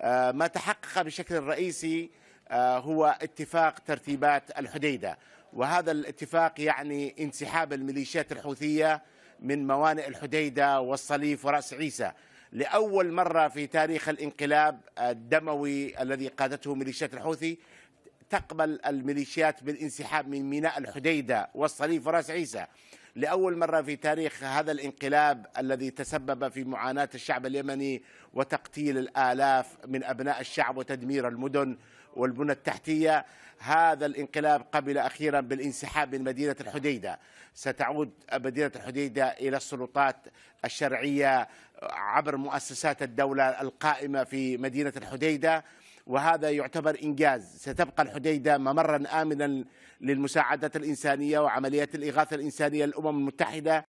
آه، ما تحقق بشكل رئيسي آه، هو اتفاق ترتيبات الحديده وهذا الاتفاق يعني انسحاب الميليشيات الحوثيه من موانئ الحديده والصليف وراس عيسى لاول مره في تاريخ الانقلاب آه، الدموي الذي قادته ميليشيات الحوثي تقبل الميليشيات بالانسحاب من ميناء الحديده والصليف وراس عيسى لأول مرة في تاريخ هذا الانقلاب الذي تسبب في معاناة الشعب اليمني وتقتيل الآلاف من أبناء الشعب وتدمير المدن والبنى التحتية هذا الانقلاب قبل أخيرا بالانسحاب من مدينة الحديدة ستعود مدينة الحديدة إلى السلطات الشرعية عبر مؤسسات الدولة القائمة في مدينة الحديدة وهذا يعتبر إنجاز ستبقى الحديدة ممرا آمنا للمساعدات الإنسانية وعمليات الإغاثة الإنسانية للأمم المتحدة